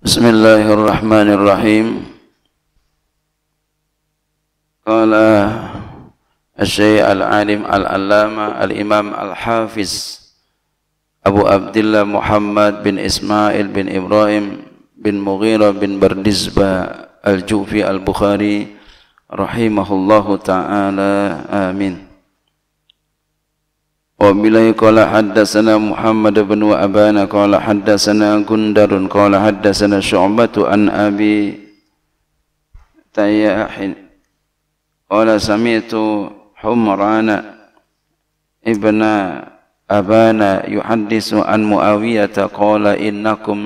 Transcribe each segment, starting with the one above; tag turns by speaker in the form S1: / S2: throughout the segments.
S1: بسم الله الرحمن الرحيم قال الشيخ العالم العلامة الإمام الحافظ أبو عبد الله محمد بن إسماعيل بن إبراهيم بن مغيرة بن بردزبة الجوفي البخاري رحمه الله تعالى آمين وبلي قال حدثنا محمد بن وأبان قال حدثنا جندر قال حدثنا شعبة عن أبي تياح قال سمعت حمران ابن أبان يحدث عن معاوية قال إنكم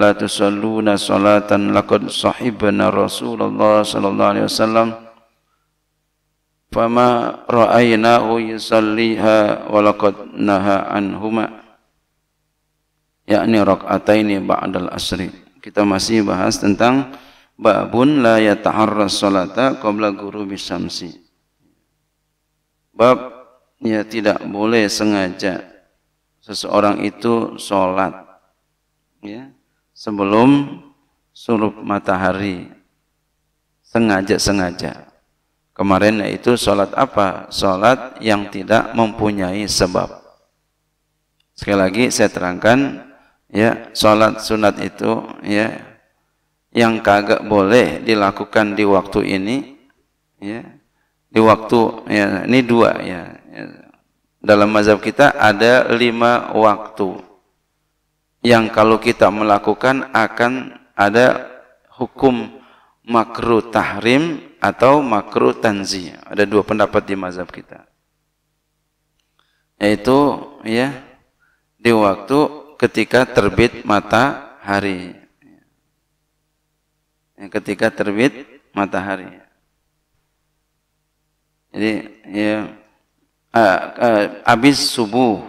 S1: لا تصلون صلاة لقد صحبنا رسول الله صلى الله عليه وسلم fama ra'ainahu yusalliha walaqad naha anhuma yakni rakaataini ba'dal asri kita masih bahas tentang babun la yataharras salata qabla ghurubi syamsi bab ya tidak boleh sengaja seseorang itu sholat ya sebelum surup matahari sengaja-sengaja kemarin yaitu sholat apa? Sholat yang tidak mempunyai sebab. Sekali lagi saya terangkan ya sholat sunat itu ya yang kagak boleh dilakukan di waktu ini ya di waktu ya ini dua ya, ya. dalam mazhab kita ada lima waktu yang kalau kita melakukan akan ada hukum makruh tahrim atau makruh tanzi. Ada dua pendapat di mazhab kita. Yaitu ya di waktu ketika terbit matahari. Ya, ketika terbit matahari. Jadi ya uh, subuh.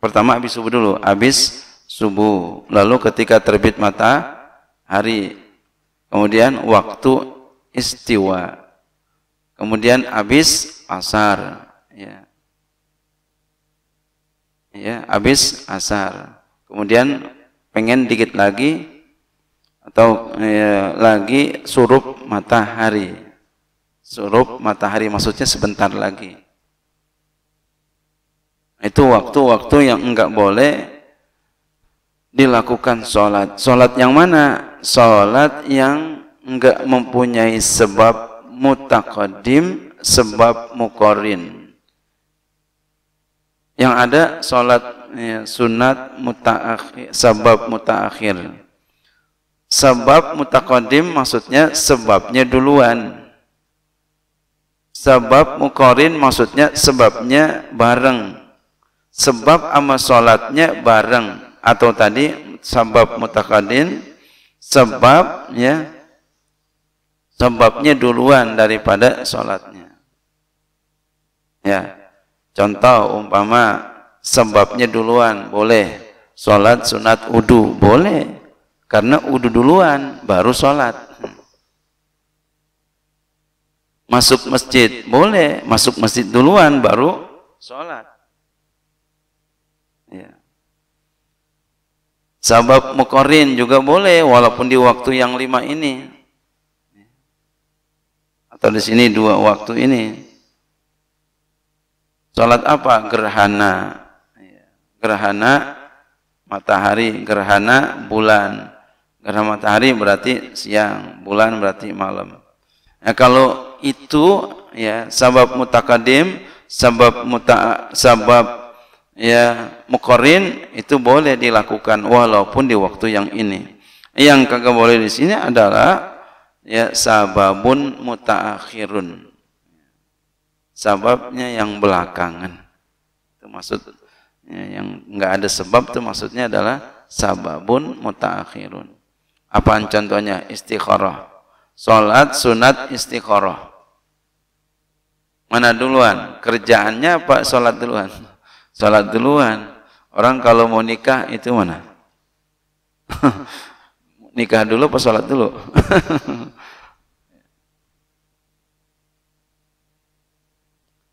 S1: Pertama habis subuh dulu, habis subuh. Lalu ketika terbit matahari. Kemudian waktu istiwa. Kemudian abis asar. Ya. Ya, habis asar. Kemudian pengen dikit lagi atau ya, lagi surup matahari. Surup matahari maksudnya sebentar lagi. Itu waktu-waktu yang enggak boleh dilakukan sholat. Sholat yang mana? Sholat yang enggak mempunyai sebab mutakadim, sebab mukorin. Yang ada sholat ya, sunat mutaakhir, sebab mutaakhir. Sebab mutakadim maksudnya sebabnya duluan. Sebab mukorin maksudnya sebabnya bareng. Sebab sama sholatnya bareng. Atau tadi sebab mutakadin, sebab ya sebabnya duluan daripada sholatnya ya contoh umpama sebabnya duluan boleh sholat sunat udu boleh karena udu duluan baru sholat masuk masjid boleh masuk masjid duluan baru sholat ya. sebab mukorin juga boleh walaupun di waktu yang lima ini atau di sini dua waktu ini salat apa gerhana iya. gerhana matahari gerhana bulan gerhana matahari berarti siang bulan berarti malam nah, kalau itu ya sabab mutakadim sabab muta sabab ya mukorin itu boleh dilakukan walaupun di waktu yang ini yang kagak boleh di sini adalah ya sababun mutaakhirun sababnya yang belakangan itu maksud ya, yang nggak ada sebab itu maksudnya adalah sababun mutaakhirun apaan contohnya istikharah salat sunat istikharah mana duluan kerjaannya apa salat duluan salat duluan orang kalau mau nikah itu mana nikah dulu apa sholat dulu?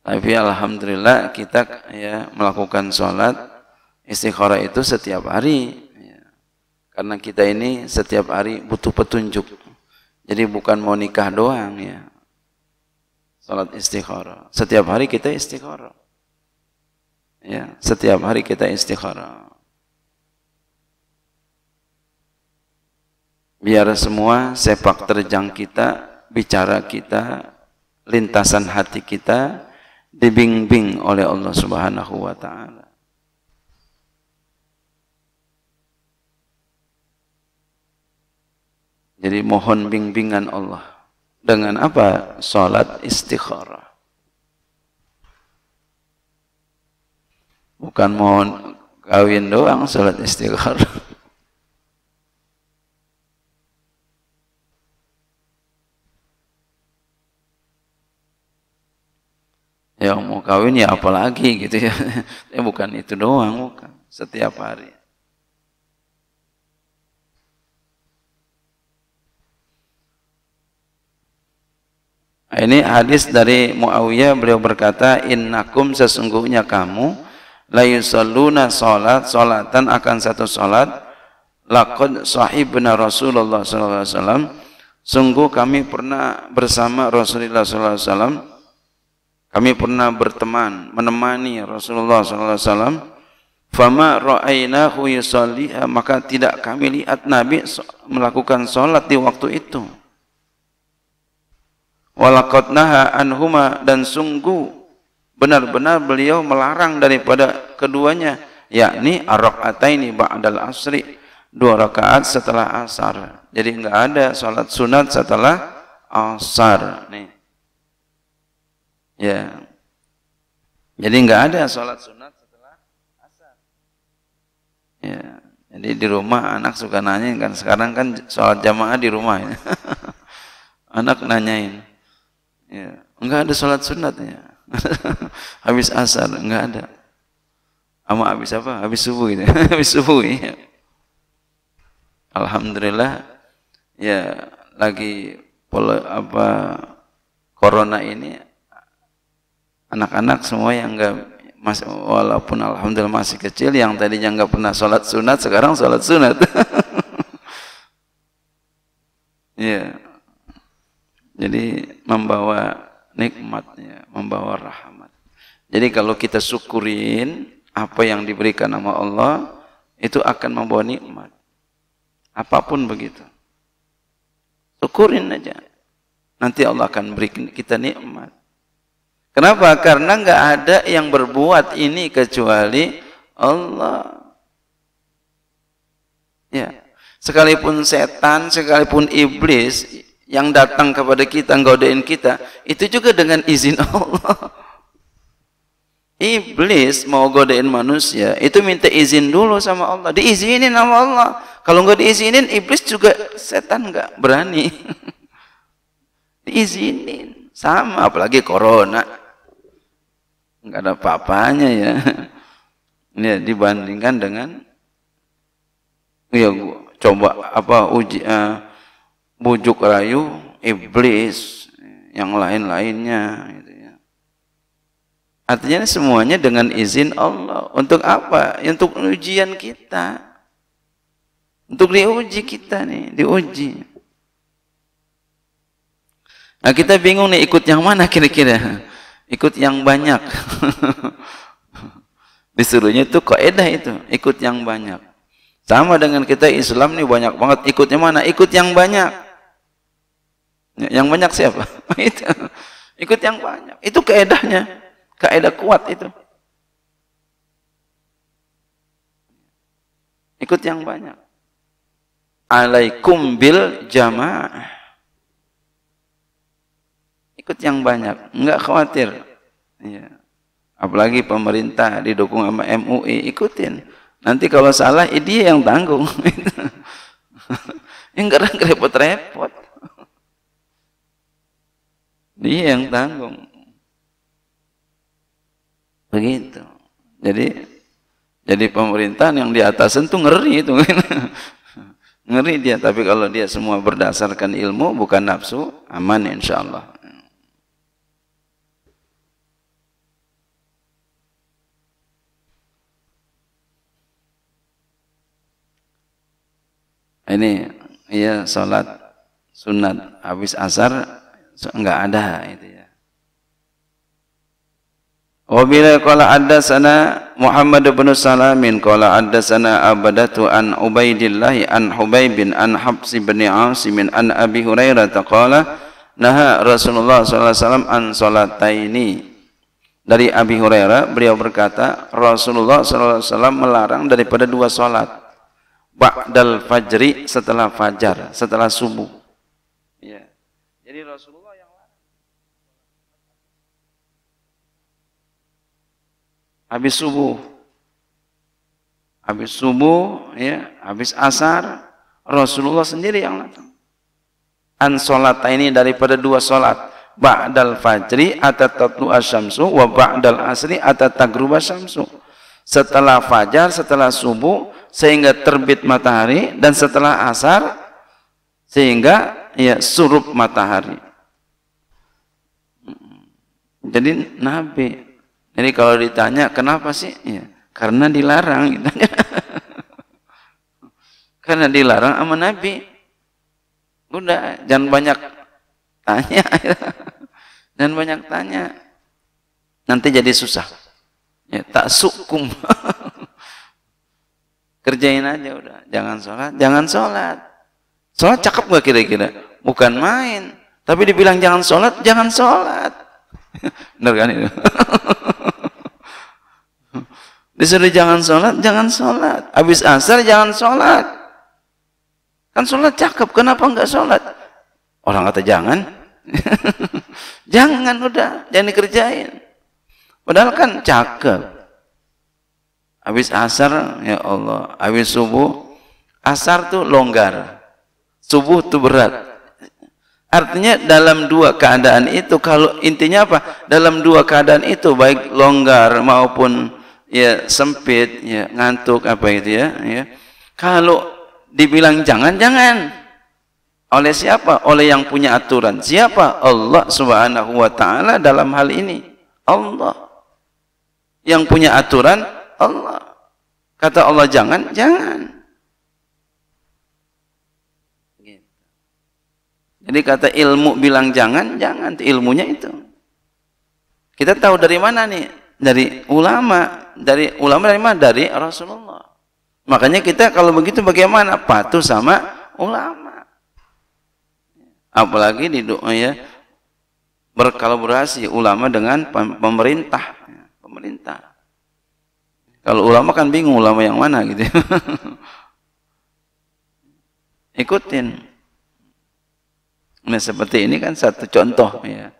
S1: Tapi alhamdulillah kita ya melakukan sholat istikharah itu setiap hari. Ya. Karena kita ini setiap hari butuh petunjuk. Jadi bukan mau nikah doang ya. Sholat istikharah. Setiap hari kita istikharah. Ya, setiap hari kita istikharah. biar semua sepak terjang kita, bicara kita, lintasan hati kita dibimbing oleh Allah Subhanahu wa taala. Jadi mohon bimbingan Allah dengan apa? Salat istikharah. Bukan mohon kawin doang salat istikharah. yang mau kawin ya apalagi gitu ya. ya bukan itu doang, bukan. Setiap hari. Nah, ini hadis dari Muawiyah beliau berkata innakum sesungguhnya kamu la yusalluna salat salatan akan satu salat laqad sahibna Rasulullah sallallahu alaihi wasallam sungguh kami pernah bersama Rasulullah sallallahu alaihi wasallam kami pernah berteman, menemani Rasulullah Sallallahu Alaihi Wasallam. Fama ra'ainahu yusalliha. Maka tidak kami lihat Nabi melakukan sholat di waktu itu. Walakot naha anhuma dan sungguh benar-benar beliau melarang daripada keduanya yakni ar-rakaataini ba'dal asri dua rakaat setelah asar jadi enggak ada salat sunat setelah asar nih Ya. Jadi enggak ada sholat sunat setelah asar. Ya. Jadi di rumah anak suka nanyain kan sekarang kan sholat jamaah di rumah ya. anak nanyain. Ya. Enggak ada sholat sunatnya. habis asar enggak ada. Ama habis apa? Habis subuh gitu. habis subuh ya. Alhamdulillah ya lagi pola apa corona ini anak-anak semua yang nggak mas walaupun alhamdulillah masih kecil yang tadinya nggak pernah sholat sunat sekarang sholat sunat ya yeah. jadi membawa nikmatnya membawa rahmat jadi kalau kita syukurin apa yang diberikan nama Allah itu akan membawa nikmat apapun begitu syukurin aja nanti Allah akan berikan kita nikmat Kenapa? Karena nggak ada yang berbuat ini kecuali Allah. Ya. Sekalipun setan, sekalipun iblis yang datang kepada kita, godain kita, itu juga dengan izin Allah. Iblis mau godain manusia, itu minta izin dulu sama Allah. Diizinin sama Allah. Kalau nggak diizinin, iblis juga setan nggak berani. diizinin. Sama, apalagi corona nggak ada papanya apanya ya. Ya dibandingkan dengan ya coba apa uji uh, bujuk rayu iblis yang lain-lainnya gitu ya. Artinya semuanya dengan izin Allah. Untuk apa? Untuk ujian kita. Untuk diuji kita nih, diuji. Nah, kita bingung nih ikut yang mana kira-kira ikut yang banyak disuruhnya itu kaidah itu ikut yang banyak sama dengan kita Islam nih banyak banget ikutnya mana ikut yang banyak yang banyak siapa itu ikut yang banyak itu kaidahnya. Kaidah kuat itu ikut yang banyak alaikum bil jamaah ikut yang banyak enggak khawatir ya. apalagi pemerintah didukung sama MUI ikutin nanti kalau salah eh, dia yang tanggung Ini nggak repot-repot dia yang tanggung begitu jadi jadi pemerintahan yang di atas itu ngeri itu ngeri dia tapi kalau dia semua berdasarkan ilmu bukan nafsu aman insya Allah ini ya salat sunat habis asar so, enggak ada itu ya. Wabila ada sana Muhammad bin Salamin ada sana Abadatu an Ubaidillahi an Hubaybin an Habs bin Asim an Abi Hurairah qala nah Rasulullah saw alaihi wasallam an salataini dari Abi Hurairah beliau berkata Rasulullah saw melarang daripada dua salat ba'dal fajri setelah fajar, setelah subuh. Ya. Jadi Rasulullah yang larang. Habis subuh. Habis subuh, ya, habis asar, Rasulullah sendiri yang datang. An ini daripada dua solat. Ba'dal fajri atau tatlu asyamsu wa ba'dal asri atau tagruba syamsu. Setelah fajar, setelah subuh, sehingga terbit matahari dan setelah asar sehingga ya surup matahari. Jadi Nabi. Jadi kalau ditanya kenapa sih? Ya, karena dilarang gitu. karena dilarang sama Nabi. Udah, jangan banyak tanya. dan banyak tanya. Nanti jadi susah. Ya, tak sukum. Kerjain aja udah. Jangan sholat, jangan sholat. Sholat cakep gak kira-kira? Bukan main. Tapi dibilang jangan sholat, jangan sholat. Bener kan itu? Disuruh jangan sholat, jangan sholat. Habis asar, jangan sholat. Kan sholat cakep, kenapa nggak sholat? Orang kata jangan. jangan udah, jangan dikerjain. Padahal kan cakep. Habis asar, ya Allah. Habis subuh, asar tuh longgar. Subuh tuh berat. Artinya dalam dua keadaan itu kalau intinya apa? Dalam dua keadaan itu baik longgar maupun ya sempit, ya ngantuk apa itu ya, ya. Kalau dibilang jangan jangan oleh siapa? Oleh yang punya aturan. Siapa? Allah Subhanahu wa taala dalam hal ini. Allah yang punya aturan Allah. Kata Allah jangan, jangan. Jadi kata ilmu bilang jangan, jangan. Ilmunya itu. Kita tahu dari mana nih? Dari ulama. Dari ulama dari mana? Dari Rasulullah. Makanya kita kalau begitu bagaimana? Patuh sama ulama. Apalagi di doa oh ya berkolaborasi ulama dengan pemerintah. Pemerintah. Kalau ulama kan bingung ulama yang mana gitu. Ikutin. Nah seperti ini kan satu contoh ya.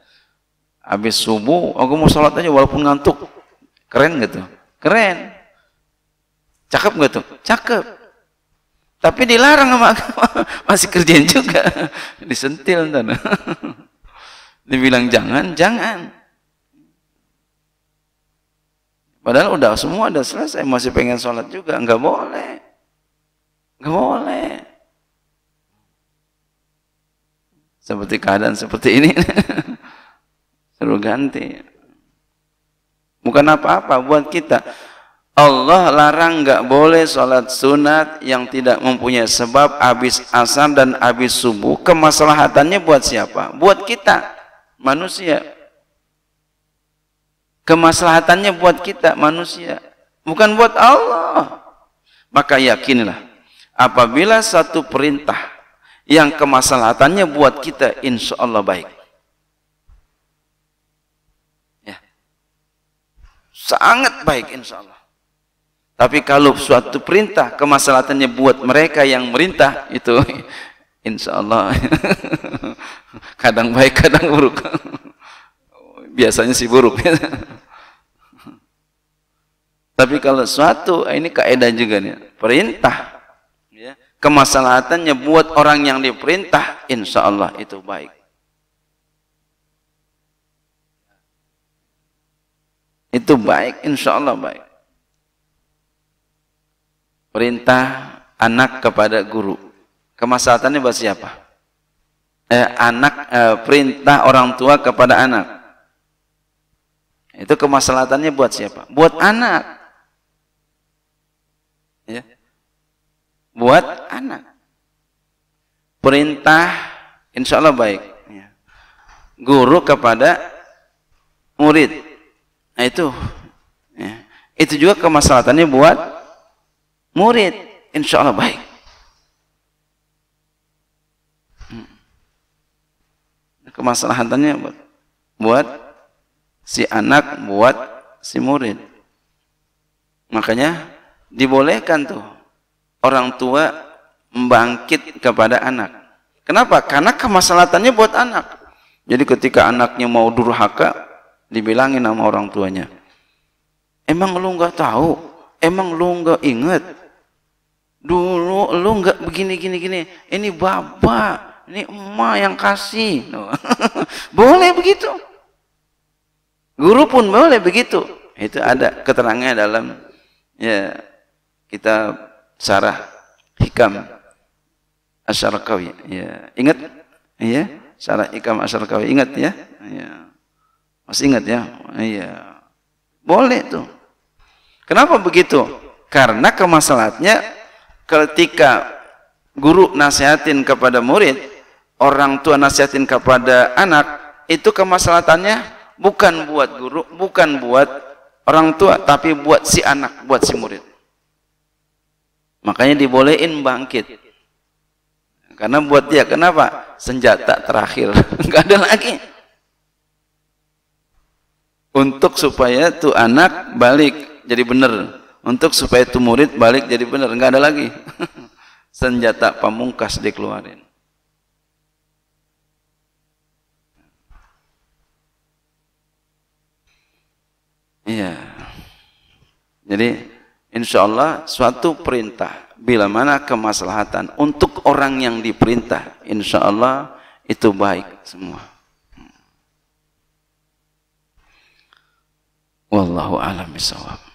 S1: Habis subuh, aku mau sholat aja walaupun ngantuk. Keren gitu. Keren. Cakep gak tuh? Cakep. Tapi dilarang sama agama. Masih kerjain juga. Disentil. Dibilang jangan, jangan. Padahal udah semua udah selesai, masih pengen sholat juga, nggak boleh, nggak boleh. Seperti keadaan seperti ini, seru ganti. Bukan apa-apa buat kita. Allah larang nggak boleh sholat sunat yang tidak mempunyai sebab habis asar dan habis subuh. Kemaslahatannya buat siapa? Buat kita, manusia. Kemaslahatannya buat kita manusia, bukan buat Allah. Maka yakinlah, apabila satu perintah yang kemaslahatannya buat kita, insya Allah baik. Ya. Sangat baik insya Allah. Tapi kalau suatu perintah kemaslahatannya buat mereka yang merintah itu insya Allah kadang baik kadang buruk biasanya si buruk. Tapi kalau suatu, ini kaidah juga nih, perintah. Ya, kemaslahatannya buat orang yang diperintah, insya Allah itu baik. Itu baik, insya Allah baik. Perintah anak kepada guru. Kemaslahatannya buat siapa? Eh, anak eh, perintah orang tua kepada anak itu kemaslahatannya buat siapa? Buat anak. Ya. Buat anak. Perintah insya Allah baik. Ya. Guru kepada murid. Nah itu. Ya. Itu juga kemaslahatannya buat murid. Insya Allah baik. Hmm. Kemaslahatannya buat, buat si anak buat si murid. Makanya dibolehkan tuh orang tua membangkit kepada anak. Kenapa? Karena kemaslahatannya buat anak. Jadi ketika anaknya mau durhaka, dibilangin sama orang tuanya. Emang lu nggak tahu? Emang lu nggak inget? Dulu lu nggak begini gini gini. Ini bapak, ini emak yang kasih. Boleh begitu. Guru pun boleh begitu. Itu ada keterangannya dalam ya kita sarah hikam kawi. Ya, ingat ya sarah hikam kawi. ingat ya. Ya. Masih ingat ya? Iya. Boleh tuh. Kenapa begitu? Karena kemaslahatnya ketika guru nasihatin kepada murid, orang tua nasihatin kepada anak, itu kemaslahatannya bukan buat guru, bukan buat orang tua, tapi buat si anak, buat si murid. Makanya dibolehin bangkit. Karena buat dia, kenapa? Senjata terakhir. Enggak ada lagi. Untuk supaya tuh anak balik jadi benar. Untuk supaya tuh murid balik jadi benar. Enggak ada lagi. Senjata pamungkas dikeluarin. Iya. Jadi insya Allah suatu perintah bila mana kemaslahatan untuk orang yang diperintah insya Allah itu baik semua. Wallahu a'lam bishawab.